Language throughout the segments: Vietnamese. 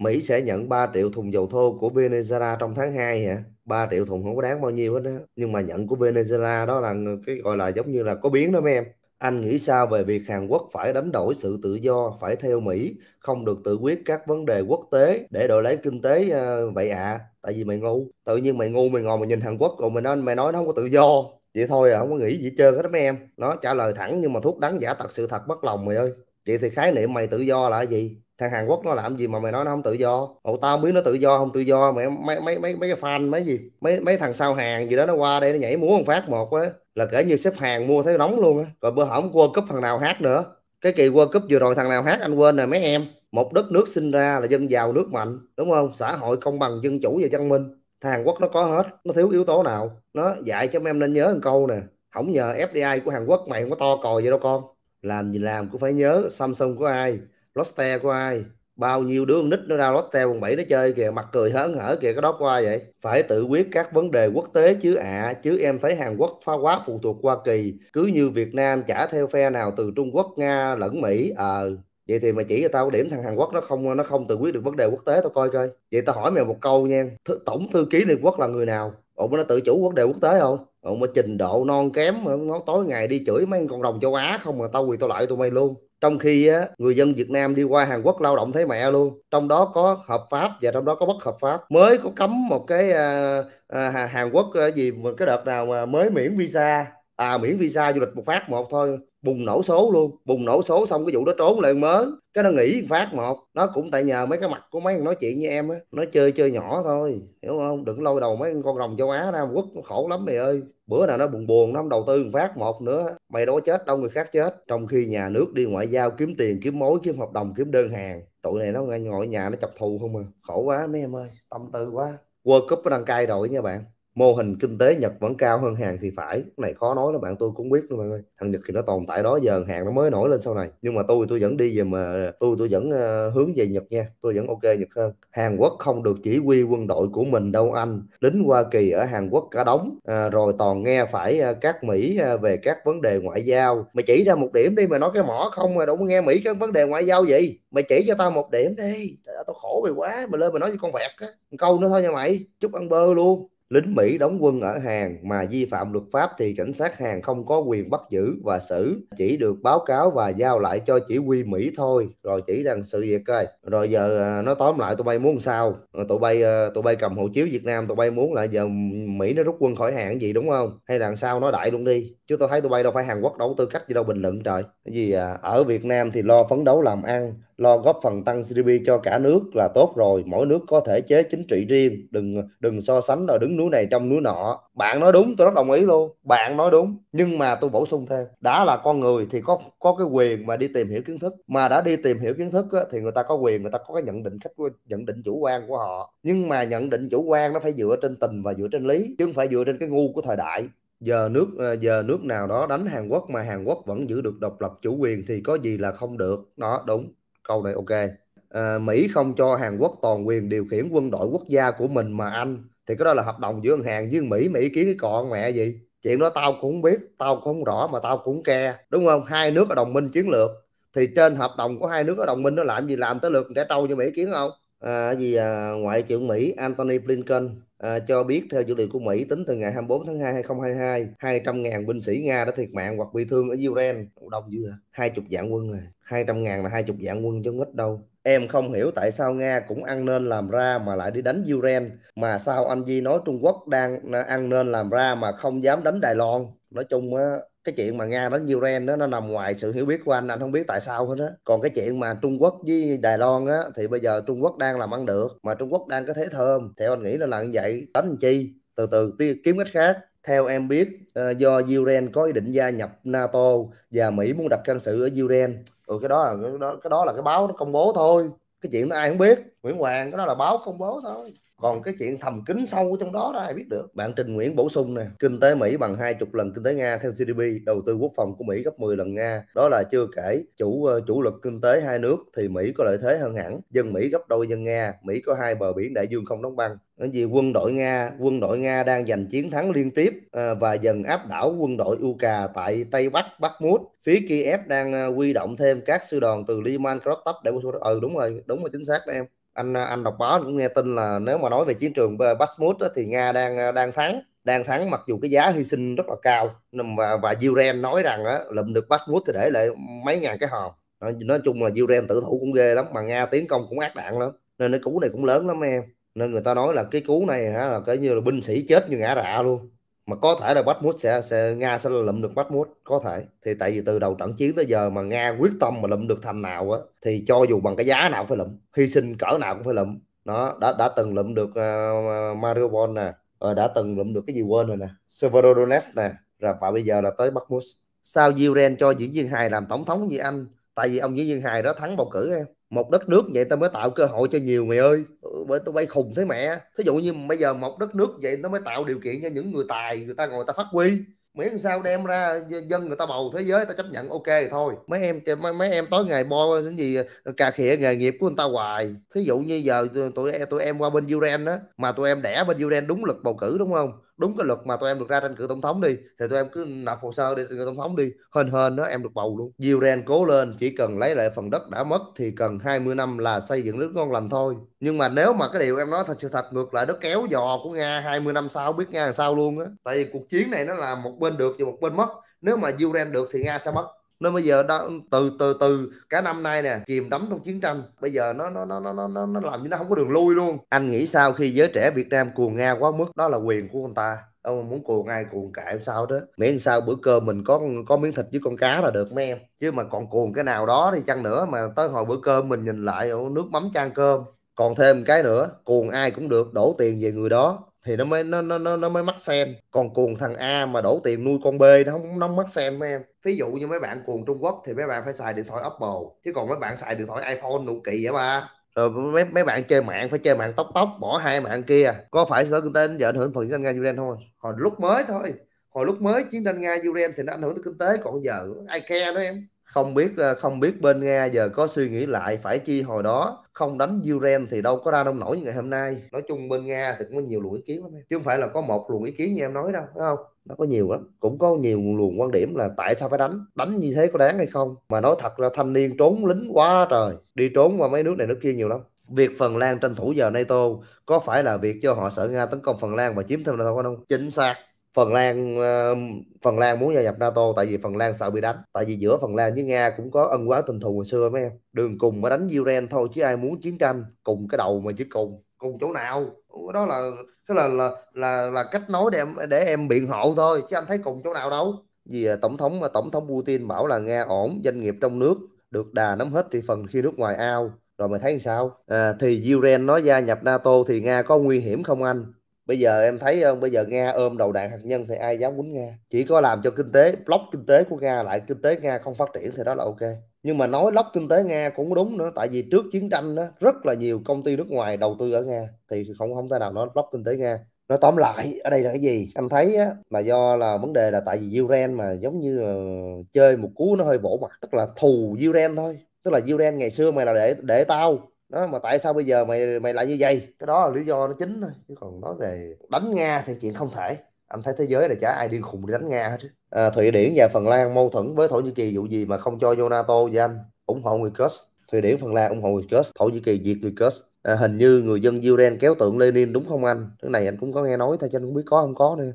Mỹ sẽ nhận 3 triệu thùng dầu thô của Venezuela trong tháng 2 hả? 3 triệu thùng không có đáng bao nhiêu hết á. Nhưng mà nhận của Venezuela đó là cái gọi là giống như là có biến đó mấy em. Anh nghĩ sao về việc Hàn Quốc phải đánh đổi sự tự do, phải theo Mỹ, không được tự quyết các vấn đề quốc tế để đổi lấy kinh tế uh, vậy ạ? À? Tại vì mày ngu, tự nhiên mày ngu mày ngồi mày nhìn Hàn Quốc rồi mày nói mày nói nó không có tự do. Vậy thôi à, không có nghĩ gì hết trơn hết mấy em. Nó trả lời thẳng nhưng mà thuốc đắng giả thật sự thật bất lòng mày ơi. Vậy thì khái niệm mày tự do là gì? thằng Hàn Quốc nó làm gì mà mày nói nó không tự do ồ tao không biết nó tự do không tự do mày mấy mấy mấy mấy cái fan mấy gì mấy mấy thằng sao hàng gì đó nó qua đây nó nhảy múa một phát một á là kể như xếp hàng mua thấy nóng luôn á rồi bữa hổm World Cup thằng nào hát nữa cái kỳ World Cup vừa rồi thằng nào hát anh quên rồi mấy em một đất nước sinh ra là dân giàu nước mạnh đúng không xã hội công bằng dân chủ và văn minh thằng Hàn Quốc nó có hết nó thiếu yếu tố nào nó dạy cho mấy em nên nhớ một câu nè không nhờ FDI của Hàn Quốc mày không có to còi vậy đâu con làm gì làm cũng phải nhớ Samsung của ai Lotte của ai bao nhiêu đứa nít nó ra Lotte quận 7 nó chơi kìa mặt cười hớn hở kìa cái đó của ai vậy phải tự quyết các vấn đề quốc tế chứ ạ à, chứ em thấy Hàn Quốc phá quá phụ thuộc Hoa Kỳ cứ như Việt Nam trả theo phe nào từ Trung Quốc Nga lẫn Mỹ ờ à, vậy thì mà chỉ cho tao điểm thằng Hàn Quốc nó không nó không tự quyết được vấn đề quốc tế tao coi coi vậy tao hỏi mày một câu nha Th- tổng thư ký Liên Quốc là người nào ủa nó tự chủ vấn đề quốc tế không ông mà trình độ non kém mà nó tối ngày đi chửi mấy con đồng châu Á không mà tao quỳ tao lại tụi mày luôn trong khi người dân Việt Nam đi qua Hàn Quốc lao động thấy mẹ luôn trong đó có hợp pháp và trong đó có bất hợp pháp mới có cấm một cái à, à, Hàn Quốc à, gì một cái đợt nào mà mới miễn visa à miễn visa du lịch một phát một thôi bùng nổ số luôn bùng nổ số xong cái vụ đó trốn lại mớ cái nó nghỉ phát một nó cũng tại nhờ mấy cái mặt của mấy người nói chuyện với em á nó chơi chơi nhỏ thôi hiểu không đừng lôi đầu mấy con rồng châu á ra quốc nó khổ lắm mày ơi bữa nào nó buồn buồn nó đầu tư phát một nữa mày đó chết đâu người khác chết trong khi nhà nước đi ngoại giao kiếm tiền kiếm mối kiếm hợp đồng kiếm đơn hàng tụi này nó ngồi nhà nó chọc thù không à khổ quá mấy em ơi tâm tư quá World Cup nó đang cay rồi nha bạn mô hình kinh tế Nhật vẫn cao hơn Hàn thì phải cái này khó nói đó bạn tôi cũng biết luôn bạn ơi thằng Nhật thì nó tồn tại đó giờ Hàn nó mới nổi lên sau này nhưng mà tôi tôi vẫn đi về mà tôi tôi vẫn uh, hướng về Nhật nha tôi vẫn ok Nhật hơn Hàn Quốc không được chỉ huy quân đội của mình đâu anh lính Hoa Kỳ ở Hàn Quốc cả đóng à, ờ, rồi toàn nghe phải uh, các Mỹ uh, về các vấn đề ngoại giao mày chỉ ra một điểm đi mà nói cái mỏ không mà đâu có nghe Mỹ cái vấn đề ngoại giao gì mày chỉ cho tao một điểm đi tao khổ mày quá mày lên mày nói với con vẹt á câu nữa thôi nha mày chúc ăn bơ luôn lính Mỹ đóng quân ở Hàn mà vi phạm luật pháp thì cảnh sát Hàn không có quyền bắt giữ và xử, chỉ được báo cáo và giao lại cho chỉ huy Mỹ thôi, rồi chỉ rằng sự việc coi. Rồi giờ à, nó tóm lại tụi bay muốn sao? Ờ, tụi bay ờ, tụi bay cầm hộ chiếu Việt Nam, tụi bay muốn là giờ Mỹ nó rút quân khỏi Hàn gì đúng không? Hay là sao nó đại luôn đi? Chứ tôi thấy tụi bay đâu phải Hàn Quốc đâu có tư cách gì đâu bình luận trời. cái Vì à, ở Việt Nam thì lo phấn đấu làm ăn, lo góp phần tăng GDP cho cả nước là tốt rồi mỗi nước có thể chế chính trị riêng đừng đừng so sánh rồi đứng núi này trong núi nọ bạn nói đúng tôi rất đồng ý luôn bạn nói đúng nhưng mà tôi bổ sung thêm đã là con người thì có có cái quyền mà đi tìm hiểu kiến thức mà đã đi tìm hiểu kiến thức á, thì người ta có quyền người ta có cái nhận định khách nhận định chủ quan của họ nhưng mà nhận định chủ quan nó phải dựa trên tình và dựa trên lý chứ không phải dựa trên cái ngu của thời đại giờ nước ờ, giờ nước nào đó đánh Hàn Quốc mà Hàn Quốc vẫn giữ được độc lập chủ quyền thì có gì là không được đó đúng câu này ok à, Mỹ không cho Hàn Quốc toàn quyền điều khiển quân đội quốc gia của mình mà anh thì cái đó là hợp đồng giữa ngân hàng với Mỹ Mỹ ký cái còn mẹ gì chuyện đó tao cũng không biết tao cũng không rõ mà tao cũng ke đúng không hai nước ở đồng minh chiến lược thì trên hợp đồng của hai nước ở đồng minh nó làm gì làm tới lượt để trâu cho Mỹ kiến không à, gì à, ngoại trưởng Mỹ Antony Blinken à, cho biết theo dữ liệu của Mỹ tính từ ngày 24 tháng 2 2022 200.000 binh sĩ Nga đã thiệt mạng hoặc bị thương ở Ukraine đông dữ hả 20 vạn quân rồi 200.000 là 20 vạn quân chứ không ít đâu Em không hiểu tại sao Nga cũng ăn nên làm ra mà lại đi đánh Ukraine mà sao anh Di nói Trung Quốc đang à, ăn nên làm ra mà không dám đánh Đài Loan. Nói chung á cái chuyện mà nga đánh Ukraine đó nó nằm ngoài sự hiểu biết của anh anh không biết tại sao hết á còn cái chuyện mà Trung Quốc với Đài Loan á thì bây giờ Trung Quốc đang làm ăn được mà Trung Quốc đang có thế thơm theo anh nghĩ là làm như vậy đánh chi từ từ kiếm cách khác theo em biết ờ, do Ukraine có ý định gia nhập NATO và Mỹ muốn đặt căn sự ở Ukraine ừ, cái đó là cái đó, cái đó là cái báo nó công bố thôi cái chuyện nó ai không biết Nguyễn Hoàng cái đó là báo công bố thôi còn cái chuyện thầm kín sâu trong đó đó ai biết được bạn Trình Nguyễn bổ sung nè kinh tế Mỹ bằng hai chục lần kinh tế Nga theo GDP đầu tư quốc phòng của Mỹ gấp 10 lần Nga đó là chưa kể chủ ờ, chủ lực kinh tế hai nước thì Mỹ có lợi thế hơn hẳn dân Mỹ gấp đôi dân Nga Mỹ có hai bờ biển đại dương không đóng băng bởi gì quân đội Nga quân đội Nga đang giành chiến thắng liên tiếp ờ, và dần áp đảo quân đội UK tại Tây Bắc Bắc Mút phía Kiev đang ờ, huy động thêm các sư đoàn từ Liman Krotov để ừ đúng rồi đúng rồi chính xác đó em anh à, anh đọc báo cũng nghe tin là nếu mà nói về chiến trường Basmut thì nga đang à, đang thắng đang thắng mặc dù cái giá hy sinh rất là cao và và Uren nói rằng á, lụm được Basmut thì để lại mấy ngàn cái hòn nói, nói chung là Uren tử thủ cũng ghê lắm mà nga tiến công cũng ác đạn lắm nên cái cú này cũng lớn lắm em nên người ta nói là cái cú này hả là cỡ như là binh sĩ chết như ngã rạ luôn mà có thể là Bachmut sẽ, sẽ nga sẽ lụm được Bachmut có thể thì tại vì từ đầu trận chiến tới giờ mà nga quyết tâm mà lụm được thành nào á thì cho dù bằng cái giá nào cũng phải lụm hy sinh cỡ nào cũng phải lụm nó đã đã từng lụm được uh, ờ, Mariupol nè uh, đã từng lụm được cái gì quên rồi nè Severodonetsk nè rồi và bây giờ là tới Bachmut sao Jiren cho diễn viên hài làm tổng thống gì anh tại vì ông Nguyễn Duyên Hài đó thắng bầu cử em một đất nước vậy ta mới tạo cơ hội cho nhiều người ơi ừ, bởi tôi bay khùng thế mẹ thí dụ như bây giờ một đất nước vậy nó mới tạo điều kiện cho những người tài người ta ngồi ta phát huy miễn sao đem ra dân người ta bầu thế giới ta chấp nhận ok thôi mấy em mấy, mấy em tối ngày bo cái gì cà khịa nghề nghiệp của người ta hoài thí dụ như giờ tụi tụi em qua bên Uran đó mà tụi em đẻ bên Uran đúng lực bầu cử đúng không đúng cái luật mà tụi em được ra tranh cử tổng thống đi thì tụi em cứ nộp hồ sơ để tranh cử tổng thống đi hên hên đó em được bầu luôn Giren cố lên chỉ cần lấy lại phần đất đã mất thì cần 20 năm là xây dựng nước ngon lành thôi nhưng mà nếu mà cái điều em nói thật sự thật ngược lại nó kéo dò của Nga 20 năm sau biết Nga làm sao luôn á tại vì cuộc chiến này nó là một bên được và một bên mất nếu mà Ukraine được thì Nga sẽ mất nó bây giờ đó từ từ từ cả năm nay nè chìm đắm trong chiến tranh bây giờ nó nó nó nó nó nó làm như nó không có đường lui luôn anh nghĩ sao khi giới trẻ việt nam cuồng nga quá mức đó là quyền của người ta ông muốn cuồng ai cuồng cãi sao đó miễn sao bữa cơm mình có có miếng thịt với con cá là được mấy em chứ mà còn cuồng cái nào đó thì chăng nữa mà tới hồi bữa cơm mình nhìn lại nước mắm chan cơm còn thêm cái nữa cuồng ai cũng được đổ tiền về người đó thì nó mới nó nó nó, nó mới mắc sen còn cuồng thằng a mà đổ tiền nuôi con b nó không nó mắc sen mấy em ví dụ như mấy bạn cuồng trung quốc thì mấy bạn phải xài điện thoại apple chứ còn mấy bạn xài điện thoại iphone nụ kỳ vậy ba rồi mấy mấy bạn chơi mạng phải chơi mạng tóc tóc bỏ hai mạng kia có phải sở kinh tế giờ ảnh hưởng phần chiến tranh nga ukraine không hồi lúc mới thôi hồi lúc mới chiến tranh nga ukraine thì nó ảnh hưởng tới kinh tế còn giờ ai khe đó em không biết ờ, không biết bên Nga giờ có suy nghĩ lại phải chi hồi đó không đánh ukraine thì đâu có ra nông nổi như ngày hôm nay nói chung bên Nga thì cũng có nhiều luồng ý kiến lắm chứ không phải là có một luồng ý kiến như em nói đâu phải không nó có nhiều lắm cũng có nhiều luồng quan điểm là tại sao phải đánh đánh như thế có đáng hay không mà nói thật là thanh niên trốn lính quá trời đi trốn qua mấy nước này nước kia nhiều lắm việc Phần Lan tranh thủ giờ NATO có phải là việc cho họ sợ Nga tấn công Phần Lan và chiếm thêm NATO không? Chính xác Phần Lan ờ, Phần Lan muốn gia nhập NATO tại vì Phần Lan sợ bị đánh tại vì giữa Phần Lan với Nga cũng có ân oán tình thù hồi xưa mấy em đường cùng mà đánh Ukraine thôi chứ ai muốn chiến tranh cùng cái đầu mà chứ cùng cùng chỗ nào đó là cái là là là là cách nói để em để em biện hộ thôi chứ anh thấy cùng chỗ nào đâu vì ờ, tổng thống mà tổng thống Putin bảo là Nga ổn doanh nghiệp trong nước được đà nắm hết thì phần khi nước ngoài ao rồi mày thấy sao à, thì Ukraine nó gia nhập NATO thì Nga có nguy hiểm không anh bây giờ em thấy không bây giờ nga ôm đầu đạn hạt nhân thì ai dám quýnh nga chỉ có làm cho kinh tế block kinh tế của nga lại kinh tế nga không phát triển thì đó là ok nhưng mà nói lóc kinh tế nga cũng đúng nữa tại vì trước chiến tranh đó, rất là nhiều công ty nước ngoài đầu tư ở nga thì không không thể nào nói lóc kinh tế nga nó tóm lại ở đây là cái gì anh thấy á, là do là vấn đề là tại vì Uren mà giống như uh, chơi một cú nó hơi bổ mặt tức là thù Uren thôi tức là Uren ngày xưa mày là để để tao đó mà tại sao bây giờ mày mày lại như vậy cái đó là lý do nó chính thôi chứ còn nói về đánh nga thì chuyện không thể anh thấy thế giới là chả ai điên khùng đi đánh nga hết chứ à, thụy điển và phần lan mâu thuẫn với thổ nhĩ kỳ vụ gì mà không cho vô nato vậy anh ủng hộ người kurd thụy điển phần lan ủng hộ người kurd thổ nhĩ kỳ diệt người kurd à, hình như người dân Diuren kéo tượng Lenin đúng không anh? Cái này anh cũng có nghe nói thôi chứ anh không biết có không có nữa.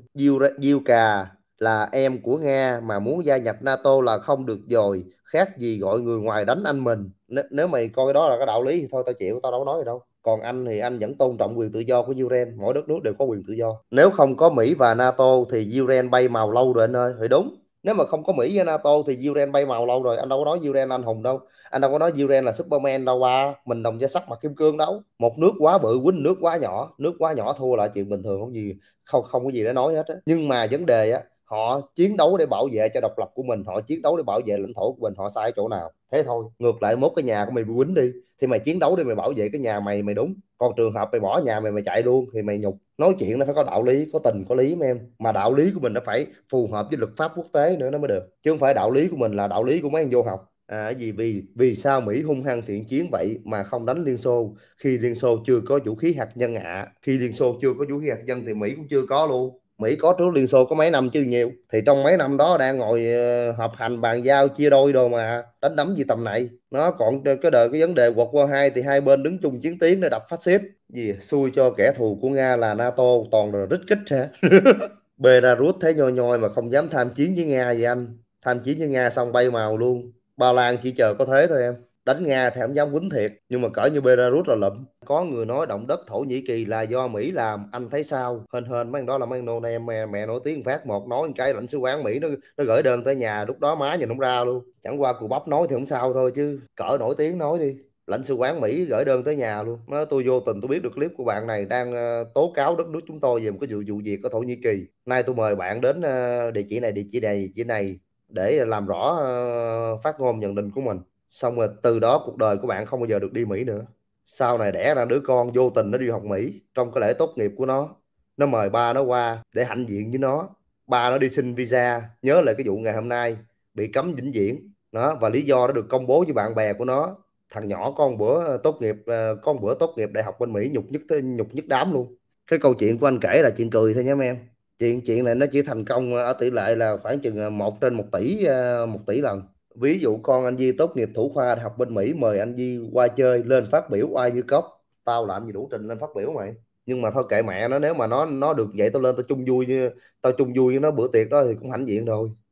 Diu Cà là em của Nga mà muốn gia nhập NATO là không được rồi, khác gì gọi người ngoài đánh anh mình. N- nếu mày coi đó là cái đạo lý thì thôi tao chịu tao đâu có nói gì đâu còn anh thì anh vẫn tôn trọng quyền tự do của Ukraine mỗi đất nước đều có quyền tự do nếu không có Mỹ và NATO thì Ukraine bay màu lâu rồi anh ơi thì đúng nếu mà không có Mỹ và NATO thì Ukraine bay màu lâu rồi anh đâu có nói Ukraine anh hùng đâu anh đâu có nói Ukraine là Superman đâu ba mình đồng gia sắc mặt kim cương đâu một nước quá bự quýnh nước quá nhỏ nước quá nhỏ thua là chuyện bình thường không gì không không có gì để nói hết á nhưng mà vấn đề á họ chiến đấu để bảo vệ cho độc lập của mình họ chiến đấu để bảo vệ lãnh thổ của mình họ sai ở chỗ nào thế thôi ngược lại mốt cái nhà của mày bị quýnh đi thì mày chiến đấu để mày bảo vệ cái nhà mày mày đúng còn trường hợp mày bỏ nhà mày mày chạy luôn thì mày nhục nói chuyện nó phải có đạo lý có tình có lý mấy em mà đạo lý của mình nó phải phù hợp với luật pháp quốc tế nữa nó mới được chứ không phải đạo lý của mình là đạo lý của mấy anh vô học à, gì vì vì sao Mỹ hung hăng thiện chiến vậy mà không đánh Liên Xô khi Liên Xô chưa có vũ khí hạt nhân ạ à? khi Liên Xô chưa có vũ khí hạt nhân thì Mỹ cũng chưa có luôn Mỹ có trước Liên Xô có mấy năm chưa nhiều thì trong mấy năm đó đang ngồi ờ, hợp hành bàn giao chia đôi đồ mà đánh đấm gì tầm này nó còn cái đời cái vấn đề World War hai thì hai bên đứng chung chiến tuyến để đập phát xít gì xui cho kẻ thù của Nga là NATO toàn là rít kích hả Belarus thấy nhoi nhoi mà không dám tham chiến với Nga gì anh tham chiến với Nga xong bay màu luôn Ba Lan chỉ chờ có thế thôi em đánh Nga thì không dám quýnh thiệt nhưng mà cỡ như Belarus là lụm có người nói động đất Thổ Nhĩ Kỳ là do Mỹ làm anh thấy sao hên hên mấy đó là mấy nô em mẹ, mẹ nổi tiếng phát một nói cái lãnh sứ quán Mỹ nó nó gửi đơn tới nhà lúc đó má nhìn không ra luôn chẳng qua cù bắp nói thì không sao thôi chứ cỡ nổi tiếng nói đi lãnh sứ quán Mỹ gửi đơn tới nhà luôn nó tôi vô tình tôi biết được clip của bạn này đang uh, tố cáo đất nước chúng tôi về một cái vụ vụ việc ở Thổ Nhĩ Kỳ nay tôi mời bạn đến uh, địa chỉ này địa chỉ này địa chỉ này để làm rõ uh, phát ngôn nhận định của mình xong rồi từ đó cuộc đời của bạn không bao giờ được đi Mỹ nữa sau này đẻ ra đứa con vô tình nó đi học Mỹ trong cái lễ tốt nghiệp của nó nó mời ba nó qua để hạnh diện với nó ba nó đi xin visa nhớ lại cái vụ ngày hôm nay bị cấm vĩnh viễn nó và lý do nó được công bố với bạn bè của nó thằng nhỏ con bữa ờ, tốt nghiệp ờ, con bữa tốt nghiệp đại học bên Mỹ nhục nhất nhục nhất đám luôn cái câu chuyện của anh kể là chuyện cười thôi nhé em chuyện chuyện này nó chỉ thành công ở tỷ lệ là khoảng chừng 1 ờ, trên 1 tỷ 1 tỷ lần ví dụ con anh Di tốt nghiệp thủ khoa học bên Mỹ mời anh Di qua chơi lên phát biểu oai như cốc tao làm gì đủ trình lên phát biểu mày nhưng mà thôi kệ mẹ nó nếu mà nó nó được vậy tao lên tao chung vui như tao chung vui với nó bữa tiệc đó thì cũng hãnh diện rồi